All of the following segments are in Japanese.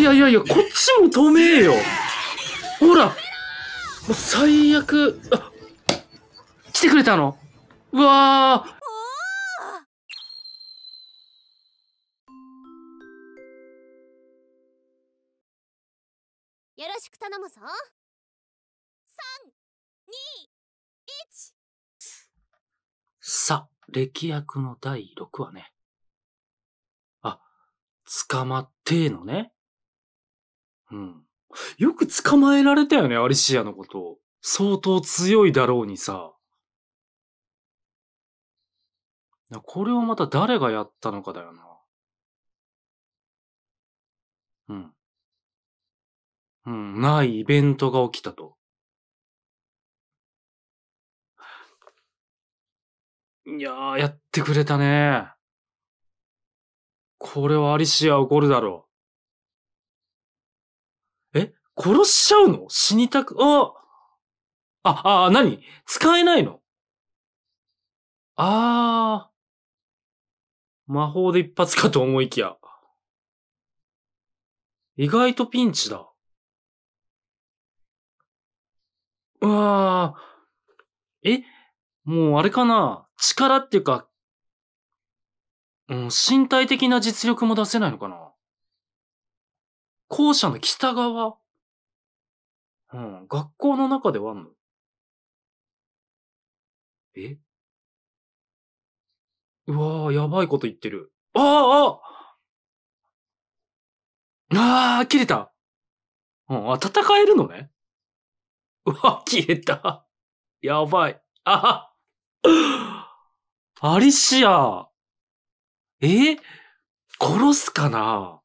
いやいやいや、こっちも止めえよ。ほら。もう最悪。あ、来てくれたのうわあ。よろしく頼むぞ。三、二、一。さ、歴役の第六話ね。あ、捕まってのね。うん。よく捕まえられたよね、アリシアのこと。相当強いだろうにさ。これをまた誰がやったのかだよな。うん。うん、ないイベントが起きたと。いやー、やってくれたね。これはアリシア怒るだろう。殺しちゃうの死にたく、ああ、あ、何使えないのああ。魔法で一発かと思いきや。意外とピンチだ。うわあ。え、もうあれかな力っていうか、うん、身体的な実力も出せないのかな後者の北側うん。学校の中ではあんのえうわー、やばいこと言ってる。ああああ切れた。うん、あ、戦えるのね。うわ、消えた。やばい。あは。アリシア。え殺すかな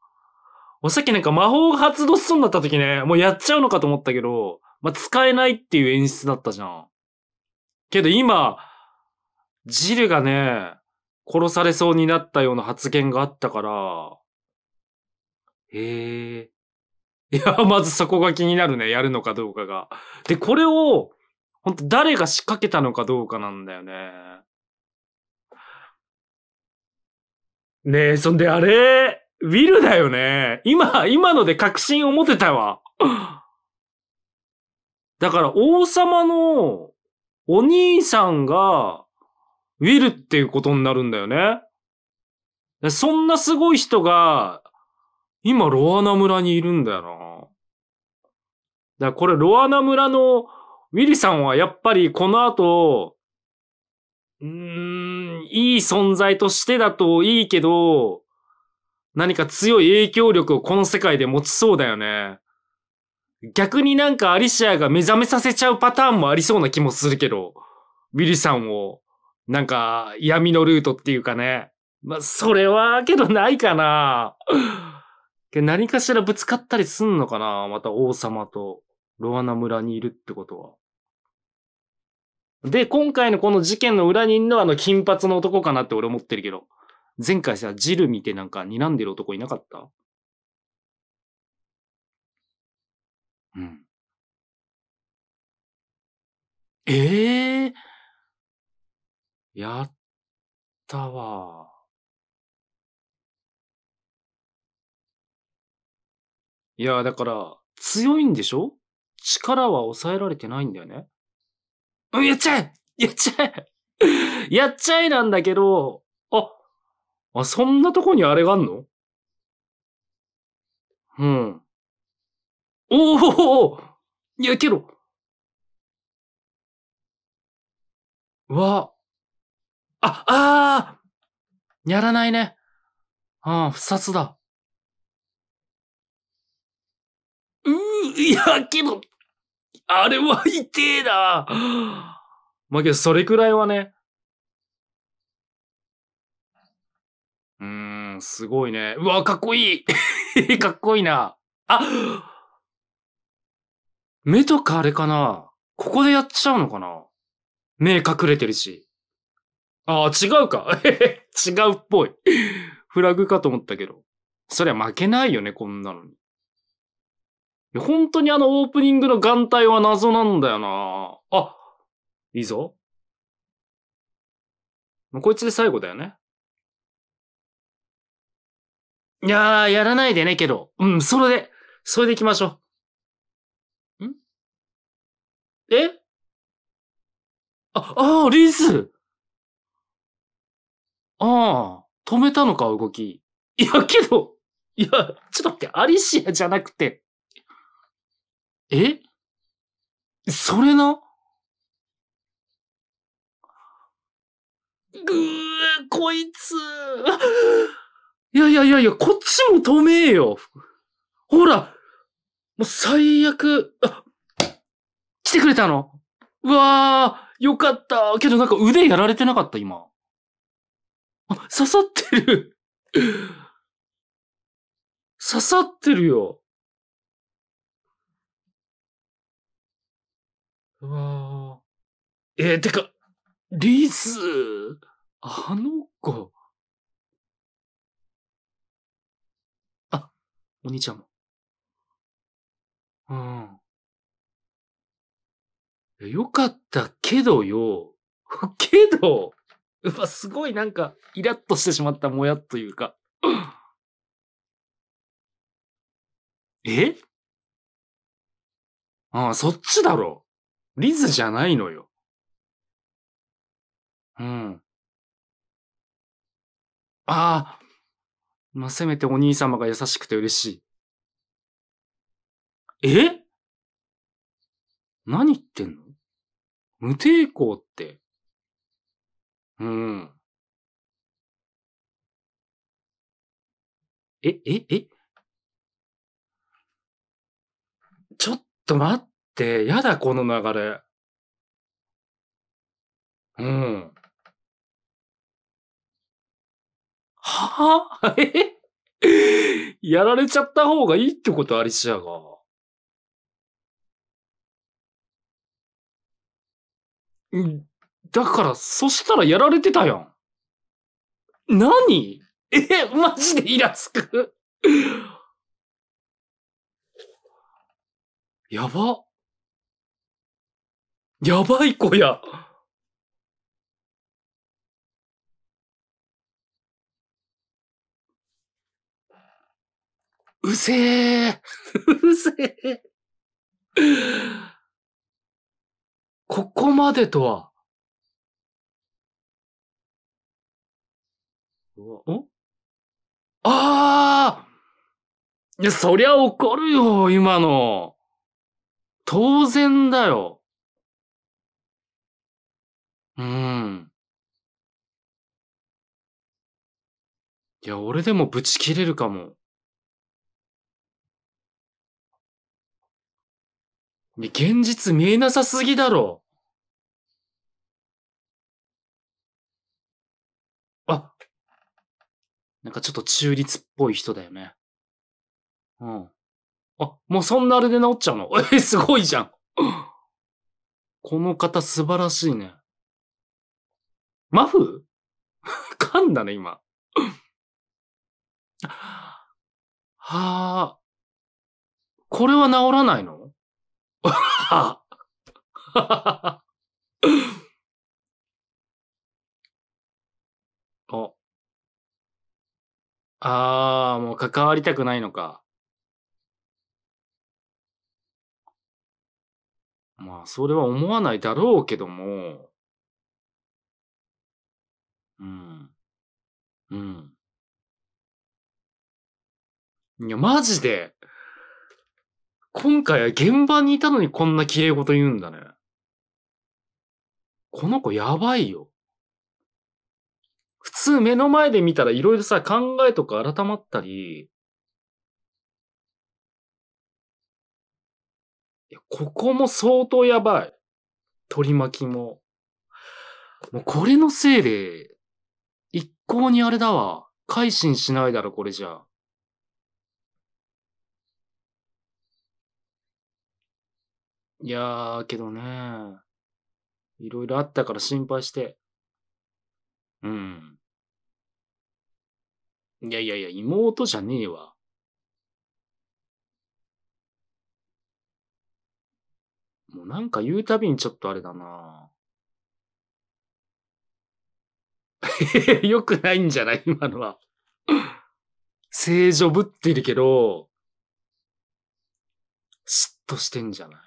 さっきなんか魔法が発動しそうになった時ね、もうやっちゃうのかと思ったけど、まあ、使えないっていう演出だったじゃん。けど今、ジルがね、殺されそうになったような発言があったから、へえ。いや、まずそこが気になるね。やるのかどうかが。で、これを、本当誰が仕掛けたのかどうかなんだよね。ねえ、そんであれウィルだよね。今、今ので確信を持てたわ。だから王様のお兄さんがウィルっていうことになるんだよね。そんなすごい人が今ロアナ村にいるんだよな。だからこれロアナ村のウィルさんはやっぱりこの後、うーん、いい存在としてだといいけど、何か強い影響力をこの世界で持ちそうだよね。逆になんかアリシアが目覚めさせちゃうパターンもありそうな気もするけど、ビリさんを、なんか闇のルートっていうかね。まそれは、けどないかな。何かしらぶつかったりすんのかなまた王様とロアナ村にいるってことは。で、今回のこの事件の裏にいるのはあの金髪の男かなって俺思ってるけど。前回さ、ジル見てなんか睨んでる男いなかったうん。ええー、やったわ。いや、だから、強いんでしょ力は抑えられてないんだよね。うん、やっちゃえやっちゃえ やっちゃえなんだけど、あ、あ、そんなとこにあれがあんのうん。おおおおいや、けろわ。あ、ああやらないね。ああ、不殺だ。うー、いや、けど、あれは痛えな。まあ、けど、それくらいはね、うーん、すごいね。うわ、かっこいい かっこいいな。あ目とかあれかなここでやっちゃうのかな目隠れてるし。ああ、違うか 違うっぽいフラグかと思ったけど。そりゃ負けないよね、こんなのに。本当にあのオープニングの眼帯は謎なんだよなあ、いいぞ。こいつで最後だよね。いやー、やらないでね、けど。うん、それで、それで行きましょう。んえあ、ああ、リースああ、止めたのか、動き。いや、けど、いや、ちょっと待って、アリシアじゃなくて。えそれなぐー、こいつ。いやいやいやいや、こっちも止めえよ。ほら、もう最悪、あ、来てくれたのうわー、よかった。けどなんか腕やられてなかった、今。あ、刺さってる。刺さってるよ。うわー。えー、てか、リズ、あの子。お兄ちゃんも。うん。よかったけどよ。けど、うわ、すごいなんか、イラッとしてしまったもやというか。え ああ、そっちだろ。リズじゃないのよ。うん。ああ、まあ、せめてお兄様が優しくて嬉しい。え何言ってんの無抵抗って。うん。え、え、えちょっと待って、やだ、この流れ。うん。はぁ、あ、え やられちゃった方がいいってことありしやが。んだから、そしたらやられてたやん。何 え、マジでイラつくやば。やばい子や。うせえ うせえここまでとは。んああいや、そりゃ怒るよ、今の。当然だよ。うん。いや、俺でもブチ切れるかも。現実見えなさすぎだろ。あなんかちょっと中立っぽい人だよね。うん。あ、もうそんなあれで治っちゃうの え、すごいじゃん。この方素晴らしいね。マフ 噛んだね、今。は あ。これは治らないの あ、ああ、もう関わりたくないのか。まあ、それは思わないだろうけども。うん。うん。いや、マジで。今回は現場にいたのにこんな綺麗事言うんだね。この子やばいよ。普通目の前で見たらいろいろさ、考えとか改まったり、いや、ここも相当やばい。取り巻きも。もうこれのせいで、一向にあれだわ。改心しないだろ、これじゃあ。いやー、けどね、いろいろあったから心配して。うん。いやいやいや、妹じゃねえわ。もうなんか言うたびにちょっとあれだな よくないんじゃない今のは正常ぶってるけど、嫉妬してんじゃない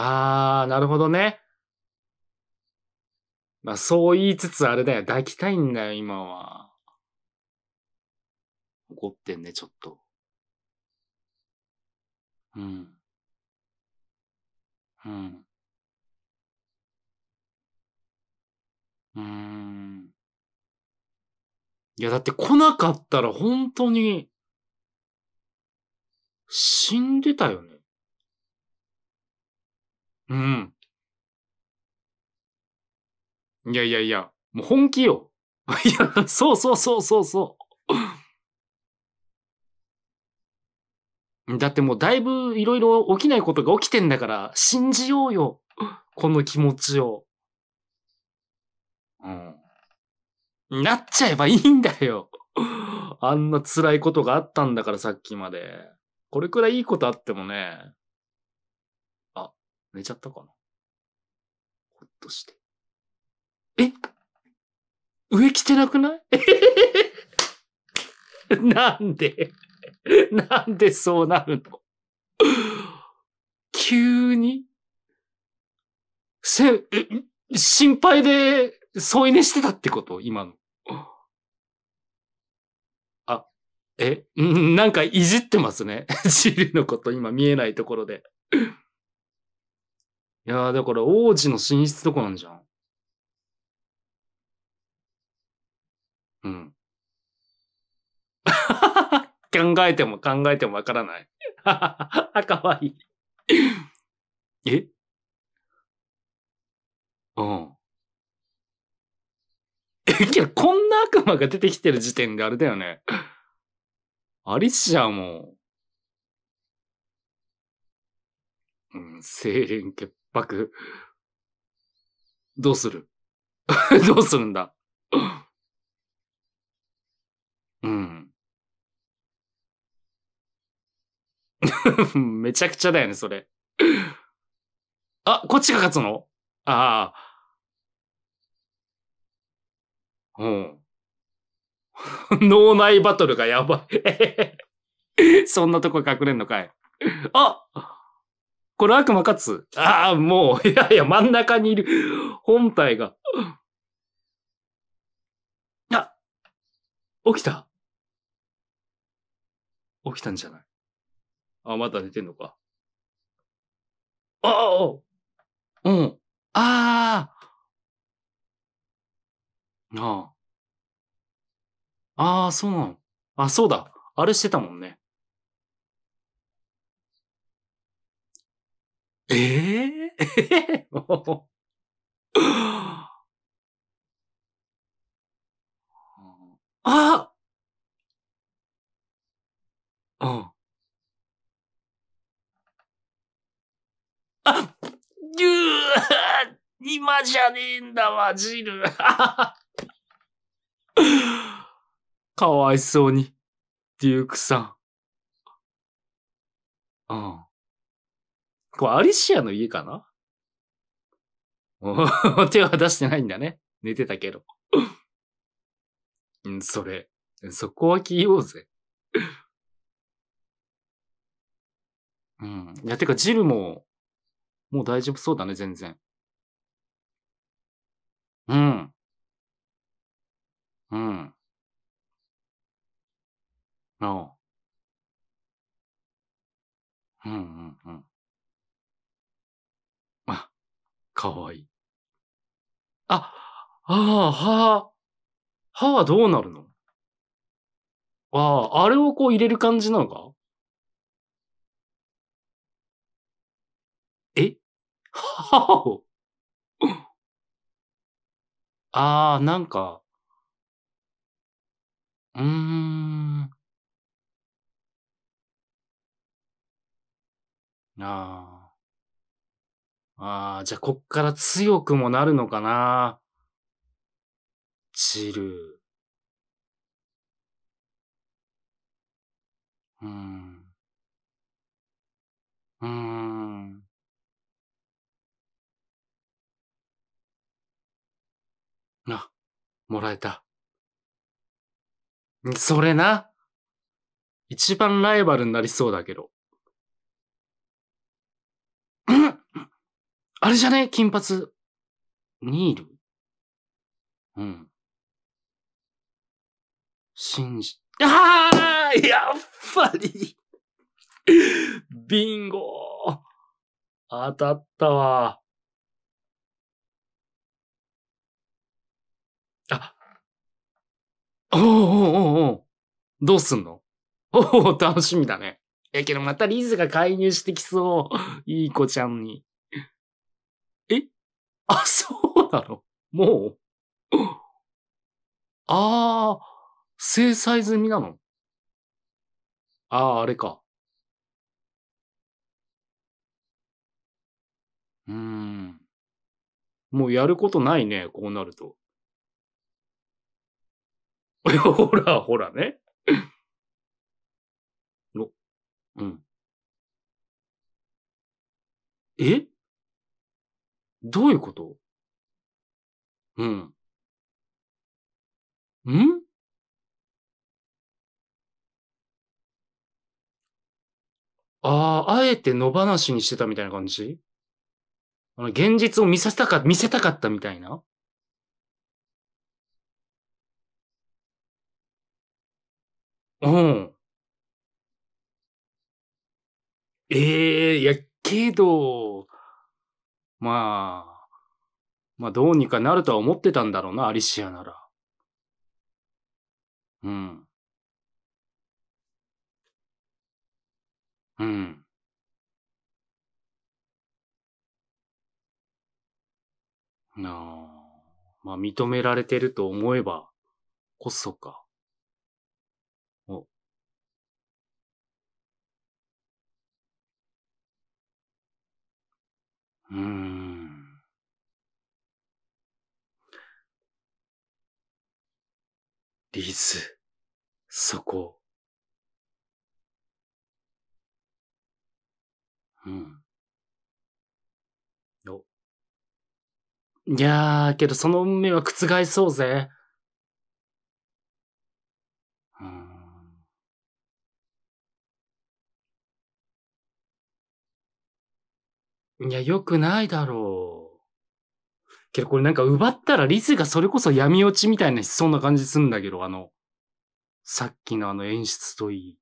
あー、なるほどね。まあ、そう言いつつあれだよ。抱きたいんだよ、今は。怒ってんね、ちょっと。うん。うん。うーん。いや、だって来なかったら本当に、死んでたよね。うん。いやいやいや、もう本気よ。いや、そうそうそうそうそう。だってもうだいぶいろいろ起きないことが起きてんだから、信じようよ。この気持ちを。うん。なっちゃえばいいんだよ。あんな辛いことがあったんだからさっきまで。これくらいいいことあってもね、寝ちゃったかなほっとして。え上着てなくないえ なんでなんでそうなるの急にせ、え、心配で添い寝してたってこと今の。あ、え、なんかいじってますね。シ ルのこと今見えないところで。いやー、だから王子の寝室とかなんじゃん。うん。考えても考えてもわからない。かわいい。えうん。いや、こんな悪魔が出てきてる時点であれだよね。アリシアも。うん、清廉潔ク。どうする どうするんだうん。めちゃくちゃだよね、それ。あ、こっちが勝つのああ。うん。脳内バトルがやばいそんなとこ隠れんのかい。あこれ悪魔かつ、ああ、もう、いやいや、真ん中にいる本体が。あ、起きた起きたんじゃないあ、まだ寝てんのか。ああ、うん。ああ。なあ。ああ、そうなの。あ、そうだ。あれしてたもんね。ええええもう。あうん。あぎゅー今じゃねえんだわ、ジル。かわいそうに、デュークさん。うん。これアリシアの家かな 手は出してないんだね。寝てたけど。うん、それ。そこは聞ようぜ。うん。いや、てか、ジルも、もう大丈夫そうだね、全然。うん。うん。ああ。うんうん。かわいい。あ、ああ、歯、歯はどうなるのああ、あれをこう入れる感じなのかえ歯をああ、なんか、うーん。ああ。ああ、じゃあこっから強くもなるのかな。チル。うん。うーん。あ、もらえた。それな。一番ライバルになりそうだけど。あれじゃね金髪。ニールうん。信じ、ああやっぱりビンゴ当たったわ。あ、おうおうおおどうすんのおお楽しみだね。え、けどまたリズが介入してきそう。いい子ちゃんに。え あ、そうなのもう ああ、制裁済みなのああ、あれか。うーん。もうやることないね、こうなると。ほら、ほらね。お、うん。えどういうことうん。んああ、あえて野放しにしてたみたいな感じあの、現実を見させたか、見せたかったみたいなうん。ええいや、けど、まあ、まあどうにかなるとは思ってたんだろうな、アリシアなら。うん。うん。なあ。まあ認められてると思えばこそか。うーん。リズ、そこ。うん。お。いやー、けどその運命は覆そうぜ。いや、良くないだろう。けどこれなんか奪ったらリズがそれこそ闇落ちみたいなしそうな感じすんだけど、あの、さっきのあの演出といい。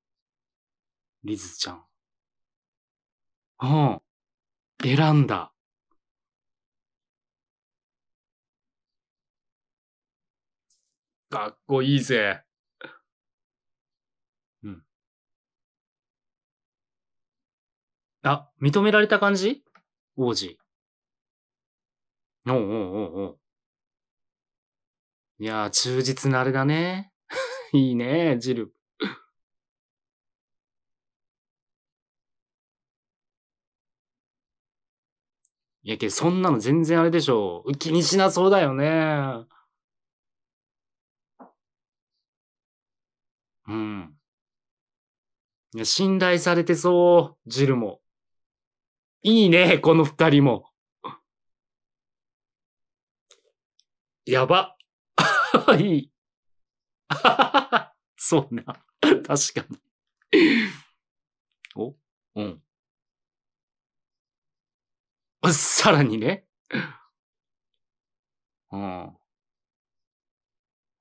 リズちゃん。うん。選んだ。かっこいいぜ。うん。あ、認められた感じ王子。おうおうおうおう。いやー、忠実なあれだね。いいね、ジル。いやけ、そんなの全然あれでしょう。気にしなそうだよね。うん。いや、信頼されてそう、ジルも。いいね、この二人も。やば。いい。そうな。確かに。おうん。さらにね。うん。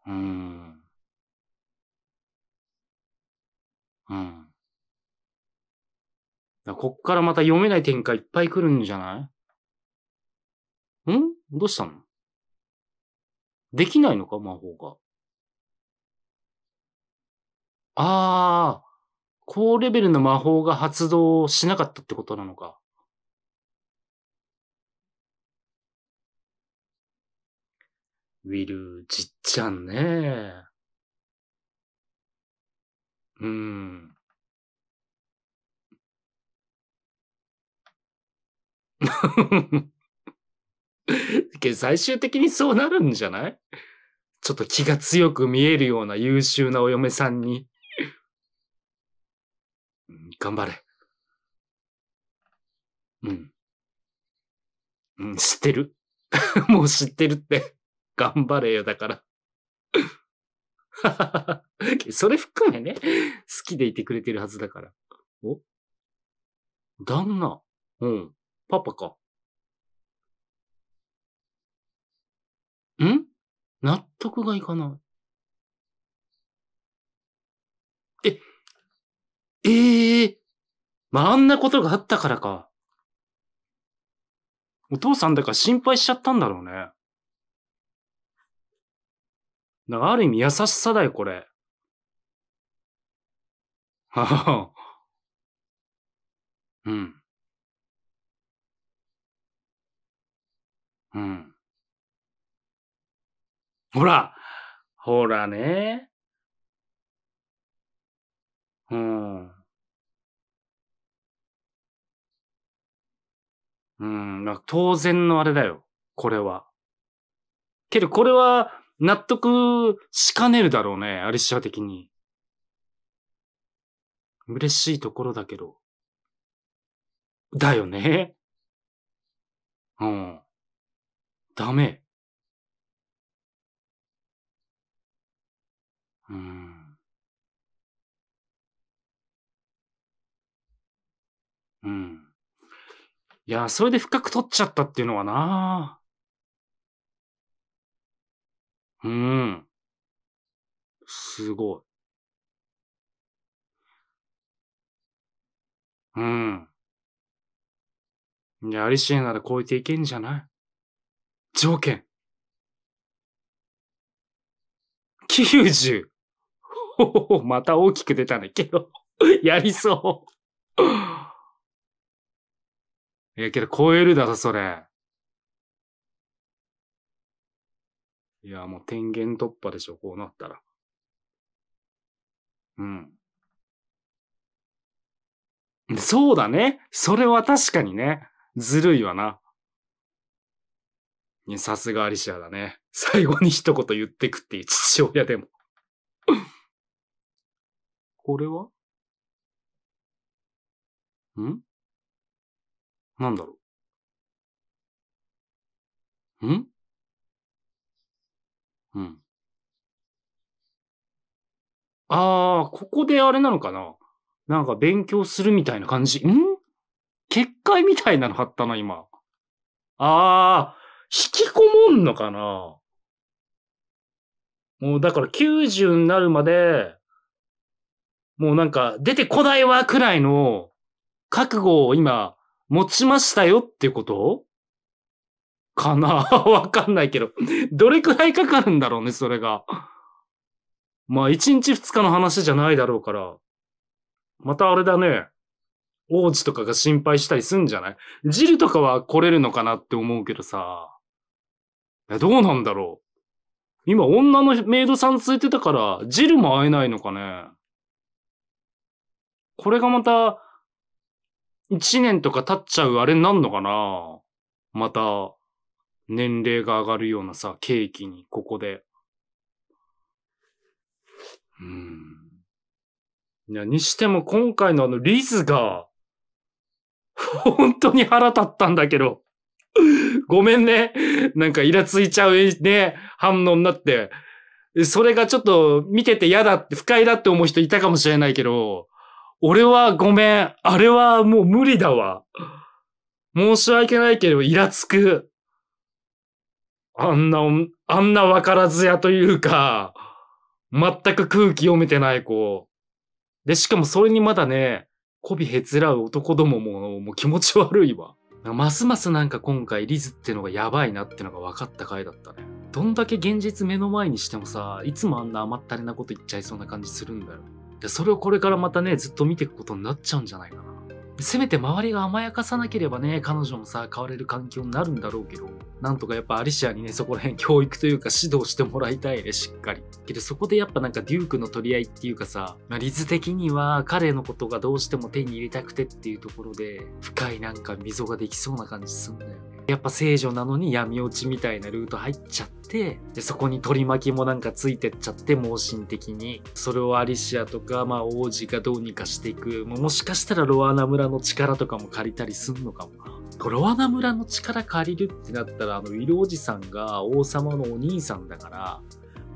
うん。うん。こっからまた読めない展開いっぱい来るんじゃないんどうしたのできないのか魔法が。ああ、高レベルの魔法が発動しなかったってことなのか。ウィル、じっちゃんね。うん。け最終的にそうなるんじゃないちょっと気が強く見えるような優秀なお嫁さんに。頑張れ。うん。うん、知ってる。もう知ってるって。頑張れよ、だから。それ含めね、好きでいてくれてるはずだから。お旦那。うん。パパか。ん納得がいかない。え、ええー、まあ、あんなことがあったからか。お父さんだから心配しちゃったんだろうね。だからある意味優しさだよ、これ。はは。うん。うん。ほら、ほらね。うん。うん、なん当然のあれだよ。これは。けどこれは納得しかねるだろうね。アリシア的に。嬉しいところだけど。だよね。うん。ダメ。うん。うん。いや、それで深く取っちゃったっていうのはな。うん。すごい。うん。や、りしえなら超えていけんじゃない条件。90。ほほほ、また大きく出たね。けど、やりそう。いやけど超えるだろ、それ。いや、もう天元突破でしょ、こうなったら。うん。そうだね。それは確かにね。ずるいわな。ね、さすがアリシアだね。最後に一言言ってくっていう父親でも。これはんなんだろうんうん。ああ、ここであれなのかななんか勉強するみたいな感じ。ん結界みたいなの貼ったな、今。ああ、引きこもんのかなもうだから90になるまで、もうなんか出てこないわくらいの覚悟を今持ちましたよってことかな わかんないけどどれくらいかかるんだろうね、それがまあ1日2日の話じゃないだろうから。またあれだね。王子とかが心配したりすんじゃないジルとかは来れるのかなって思うけどさ。や、どうなんだろう。今、女のメイドさんついてたから、ジルも会えないのかね。これがまた、一年とか経っちゃうあれになんのかなまた、年齢が上がるようなさ、ケーキに、ここで。うん。いや、にしても今回のあのリズが、本当に腹立ったんだけど ごめんね。なんかイラついちゃうね、反応になって。それがちょっと見てて嫌だって、不快だって思う人いたかもしれないけど、俺はごめん。あれはもう無理だわ。申し訳ないけど、イラつく。あんな、あんなわからずやというか、全く空気読めてない子。で、しかもそれにまだね、媚びへつらう男どもも、もう気持ち悪いわ。ますますなんか今回リズってのがやばいなってのが分かった回だったね。どんだけ現実目の前にしてもさ、いつもあんな甘ったれなこと言っちゃいそうな感じするんだよ。で、それをこれからまたね、ずっと見ていくことになっちゃうんじゃないかな。せめて周りが甘やかさなければね、彼女もさ、変われる環境になるんだろうけど、なんとかやっぱアリシアにね、そこら辺教育というか指導してもらいたいね、しっかり。けどそこでやっぱなんかデュークの取り合いっていうかさ、まあ、リズ的には彼のことがどうしても手に入れたくてっていうところで、深いなんか溝ができそうな感じすんだよね。やっぱ聖女なのに闇落ちみたいなルート入っちゃって、で、そこに取り巻きもなんかついてっちゃって、盲信的に。それをアリシアとか、まあ王子がどうにかしていく。もしかしたらロアナ村の力とかも借りたりすんのかもな。ロアナ村の力借りるってなったら、あの、ウィルおじさんが王様のお兄さんだから、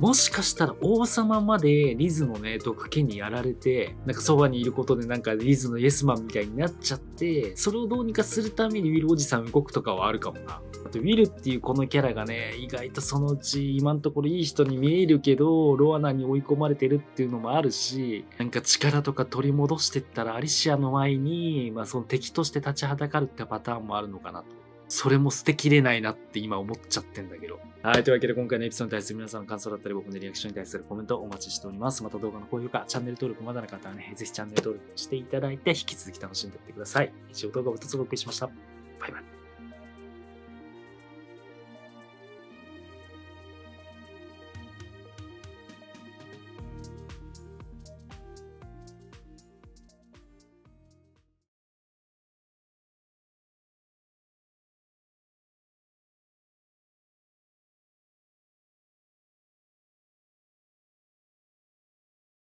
もしかしたら王様までリズのね、毒気にやられて、なんかそばにいることでなんかリズのイエスマンみたいになっちゃって、それをどうにかするためにウィルおじさん動くとかはあるかもな。あと、ウィルっていうこのキャラがね、意外とそのうち今んところいい人に見えるけど、ロアナに追い込まれてるっていうのもあるし、なんか力とか取り戻してったらアリシアの前に、まあその敵として立ちはだかるってパターンもあるのかなと。それも捨てきれないなって今思っちゃってんだけど。はい。というわけで今回のエピソードに対する皆さんの感想だったり僕のリアクションに対するコメントをお待ちしております。また動画の高評価、チャンネル登録まだの方はね、ぜひチャンネル登録していただいて引き続き楽しんでいってください。以上動画をつお送りしました。バイバイ。